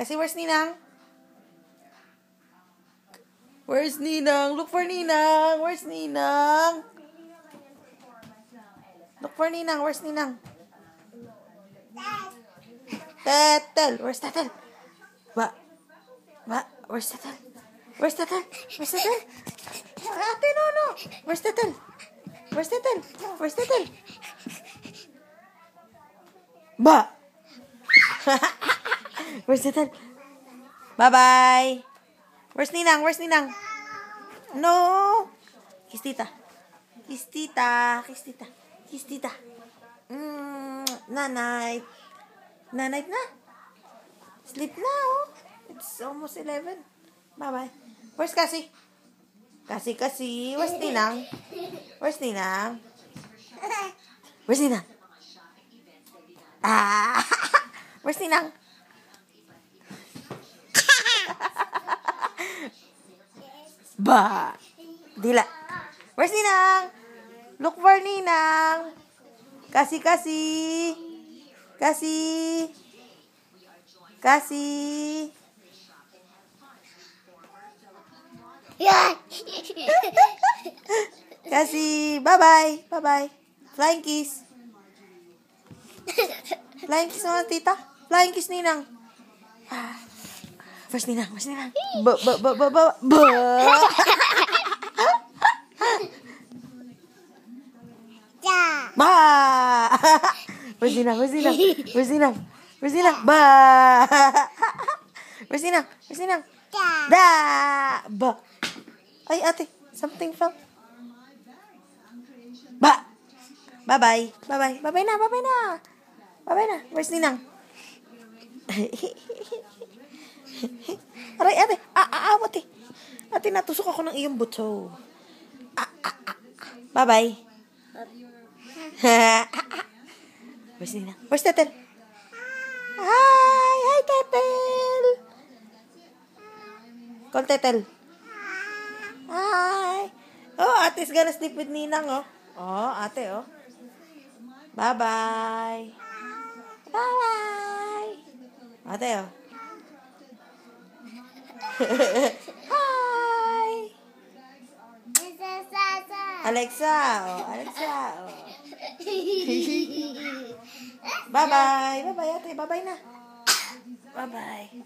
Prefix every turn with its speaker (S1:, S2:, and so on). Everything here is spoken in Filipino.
S1: Kasi where's Ninang? Where's Ninang? Look for Ninang! Where's Ninang? Look for Ninang. Where's Ninang? Tetel. Where's Tetel? Ba? Ba? Where's Tetel? Where's Tetel? Where's Tetel? Ate, no, no. Where's Tetel? Where's Tetel? Where's Tetel? Ba? Where's Natal? Bye-bye. Where's Ninang? Where's Ninang? No. Kiss tita. Kiss tita. Kiss tita. Kiss tita. Mm, nanay. Nanay na. Sleep na, oh. It's almost 11. Bye-bye. Where's Cassie? Cassie, Cassie. Where's Ninang? Where's Ninang? Where's Ninang? Ah! Where's Ninang? Ba. Dila. Where's Ninang? Look for Ninang. Kasi kasi. Kasi. Kasi. kasi. Bye-bye. Bye-bye. Flying kiss. Flying kiss sama tita. Flying kiss Ninang. Ah. Mas Nina, Mas Nina. Be be be be be. be. Ba. Mas Nina, Mas Nina. Mas Nina. Mas Nina. Ba. Mas Nina, Mas Nina. Da. Ba. Ay, ate, something fell. Ba. Bye-bye. Bye-bye. Bye-bye na, bye-bye na. Bye-bye na. Where's Ninang? Aray, ate, aawat eh. Ate, natusok ako ng iyong buto. Bye-bye. Where's Nina? Where's Tetel? Hi! Hi, Tetel! Call Tetel. Hi! Oh, ate's gonna sleep with Ninang, oh. Oh, ate, oh. Bye-bye. Bye-bye. Ate, oh. Hi! Alexa! Oh, Alexa! Oh. bye-bye! Bye-bye, ate. Bye-bye na. Bye-bye.